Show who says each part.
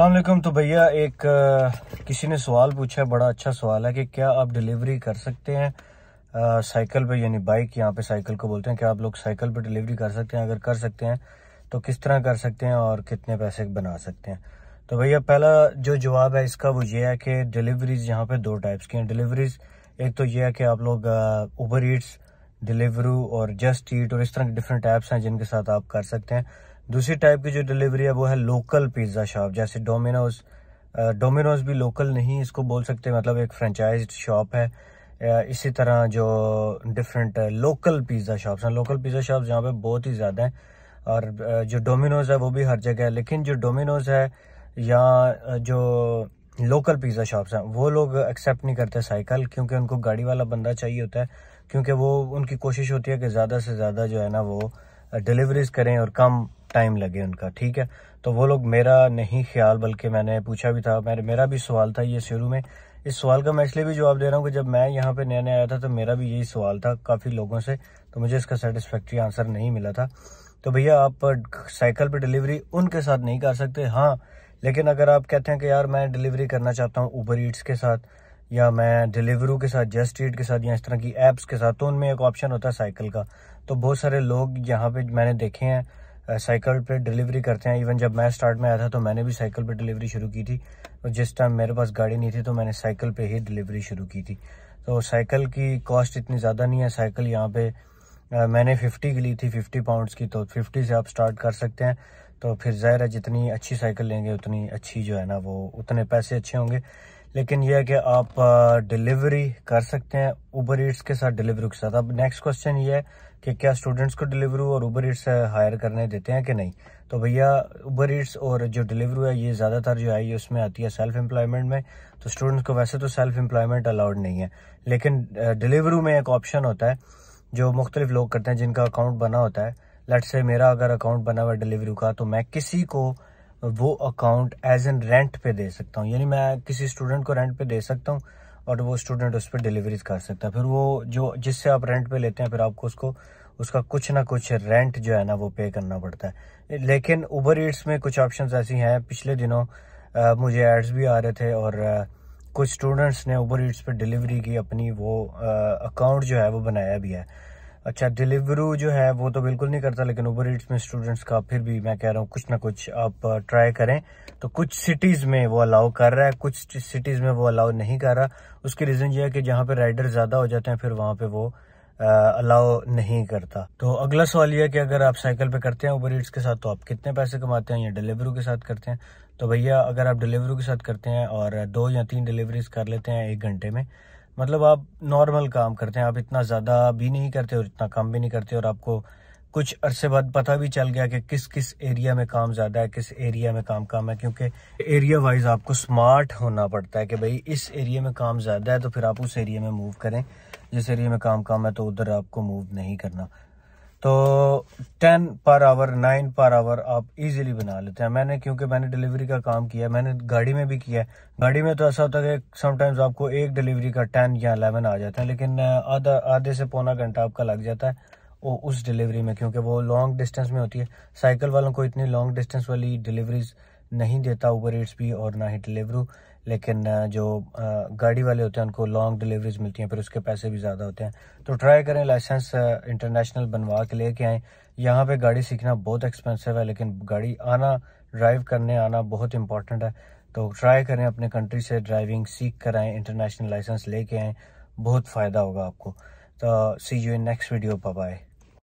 Speaker 1: अलकुम तो भैया एक आ, किसी ने सवाल पूछा है बड़ा अच्छा सवाल है कि क्या आप डिलीवरी कर सकते हैं साइकिल पे यानी बाइक यहाँ पे साइकिल को बोलते हैं क्या आप लोग साइकिल पे डिलीवरी कर सकते हैं अगर कर सकते हैं तो किस तरह कर सकते हैं और कितने पैसे बना सकते हैं तो भैया पहला जो जवाब है इसका वो ये है कि डिलीवरीज यहाँ पे दो टाइप्स की हैं डिलीवरीज एक तो ये है कि आप लोग ऊबर ईट्स डिलीवरू और जस्ट ईट और इस तरह के डिफरेंट ऐप्स हैं जिनके साथ आप कर सकते हैं दूसरी टाइप की जो डिलीवरी है वो है लोकल पिज़्ज़ा शॉप जैसे डोमिनोज डोमिनोज भी लोकल नहीं इसको बोल सकते मतलब एक फ्रेंचाइज शॉप है इसी तरह जो डिफरेंट लोकल पिज़्ज़ा शॉप्स हैं लोकल पिज़्ज़ा शॉप्स यहाँ पे बहुत ही ज़्यादा हैं और जो डोमिनोज है वो भी हर जगह है लेकिन जो डोमिनोज है या जो लोकल पिज़्ज़ा शॉप्स हैं वो लोग एक्सेप्ट नहीं करते साइकिल क्योंकि उनको गाड़ी वाला बंदा चाहिए होता है क्योंकि वो उनकी कोशिश होती है कि ज़्यादा से ज़्यादा जो है ना वो डिलीवरीज करें और कम टाइम लगे उनका ठीक है तो वो लोग मेरा नहीं ख्याल बल्कि मैंने पूछा भी था मेरे मेरा भी सवाल था ये शुरू में इस सवाल का मैं इसलिए भी जवाब दे रहा हूँ कि जब मैं यहाँ पे नया नया आया था तो मेरा भी यही सवाल था काफ़ी लोगों से तो मुझे इसका सेटिस्फेक्ट्री आंसर नहीं मिला था तो भैया आप साइकिल पर डिलीवरी उनके साथ नहीं कर सकते हाँ लेकिन अगर आप कहते हैं कि यार मैं डिलीवरी करना चाहता हूँ ऊबर ईट्स के साथ या मैं डिलीवरू के साथ जस्ट ईट के साथ या इस तरह की एप्स के साथ तो उनमें एक ऑप्शन होता है साइकिल का तो बहुत सारे लोग यहाँ पे मैंने देखे हैं साइकिल पे डिलीवरी करते हैं इवन जब मैं स्टार्ट में आया था तो मैंने भी साइकिल पे डिलीवरी शुरू की थी और जिस टाइम मेरे पास गाड़ी नहीं थी तो मैंने साइकिल पे ही डिलीवरी शुरू की थी तो साइकिल की कॉस्ट इतनी ज़्यादा नहीं है साइकिल यहाँ पे आ, मैंने फिफ्टी की ली थी फिफ्टी पाउंड्स की तो फिफ्टी से आप स्टार्ट कर सकते हैं तो फिर ज़ाहिर है जितनी अच्छी साइकिल लेंगे उतनी अच्छी जो है ना वो उतने पैसे अच्छे होंगे लेकिन यह है कि आप डिलीवरी कर सकते हैं ऊबर ईट्स के साथ डिलीवरी के साथ अब नेक्स्ट क्वेश्चन ये है कि क्या स्टूडेंट्स को डिलीवरी और ऊबर ईट्स हायर करने देते हैं कि नहीं तो भैया ऊबर ईट्स और जो डिलीवरी है ये ज़्यादातर जो है ये उसमें आती है सेल्फ एम्प्लॉयमेंट में तो स्टूडेंट्स को वैसे तो सेल्फ एम्प्लॉयमेंट अलाउड नहीं है लेकिन डिलीवरी में एक ऑप्शन होता है जो मुख्तलिफ लोग करते हैं जिनका अकाउंट बना होता है लेट से मेरा अगर अकाउंट बना हुआ है डिलीवरी का तो मैं किसी को वो अकाउंट एज एन रेंट पे दे सकता हूँ यानी मैं किसी स्टूडेंट को रेंट पे दे सकता हूँ और वो स्टूडेंट उस पर डिलीवरीज कर सकता है फिर वो जो जिससे आप रेंट पे लेते हैं फिर आपको उसको उसका कुछ ना कुछ रेंट जो है ना वो पे करना पड़ता है लेकिन ऊबर ईट्स में कुछ ऑप्शन ऐसी हैं पिछले दिनों आ, मुझे एड्स भी आ रहे थे और आ, कुछ स्टूडेंट्स ने ऊबर ईट्स पर डिलीवरी की अपनी वो अकाउंट जो है वो बनाया भी है अच्छा डिलीवरू जो है वो तो बिल्कुल नहीं करता लेकिन ऊबर ईट्स में स्टूडेंट्स का फिर भी मैं कह रहा हूँ कुछ ना कुछ आप ट्राई करें तो कुछ सिटीज़ में वो अलाउ कर रहा है कुछ सिटीज़ में वो अलाउ नहीं कर रहा उसकी रीज़न ये है कि जहाँ पे राइडर ज़्यादा हो जाते हैं फिर वहां पे वो अलाउ नहीं करता तो अगला सवाल यह है कि अगर आप साइकिल पे करते हैं ऊबर ईट्स के साथ तो आप कितने पैसे कमाते हैं या डिलीवरी के साथ करते हैं तो भैया अगर आप डिलीवरी के साथ करते हैं और दो या तीन डिलीवरीज कर लेते हैं एक घंटे में मतलब आप नॉर्मल काम करते हैं आप इतना ज़्यादा भी नहीं करते और इतना काम भी नहीं करते और आपको कुछ अरसे बाद पता भी चल गया कि किस किस एरिया में काम ज़्यादा है किस एरिया में काम कम है क्योंकि एरिया वाइज आपको स्मार्ट होना पड़ता है कि भाई इस एरिया में काम ज़्यादा है तो फिर आप उस एरिया में मूव करें जिस एरिया में काम कम है तो उधर आपको मूव नहीं करना तो ten per hour nine per hour आप इजीली बना लेते हैं मैंने क्योंकि मैंने डिलीवरी का काम किया है मैंने गाड़ी में भी किया है गाड़ी में तो ऐसा होता है कि समटाइम्स आपको एक डिलीवरी का टेन या अलेवन आ जाता है लेकिन आधा आधे से पौना घंटा आपका लग जाता है वो उस डिलीवरी में क्योंकि वो लॉन्ग डिस्टेंस में होती है साइकिल वालों को इतनी लॉन्ग डिस्टेंस वाली डिलीवरीज नहीं देता ऊबर ईट्स भी और ना ही डिलीवरू लेकिन जो गाड़ी वाले होते हैं उनको लॉन्ग डिलीवरीज मिलती हैं फिर उसके पैसे भी ज़्यादा होते हैं तो ट्राई करें लाइसेंस इंटरनेशनल बनवा के लेके आएँ यहाँ पे गाड़ी सीखना बहुत एक्सपेंसिव है लेकिन गाड़ी आना ड्राइव करने आना बहुत इंपॉर्टेंट है तो ट्राई करें अपने कंट्री से ड्राइविंग सीख कर आएँ इंटरनेशनल लाइसेंस लेके आएँ बहुत फ़ायदा होगा आपको तो see you in next video bye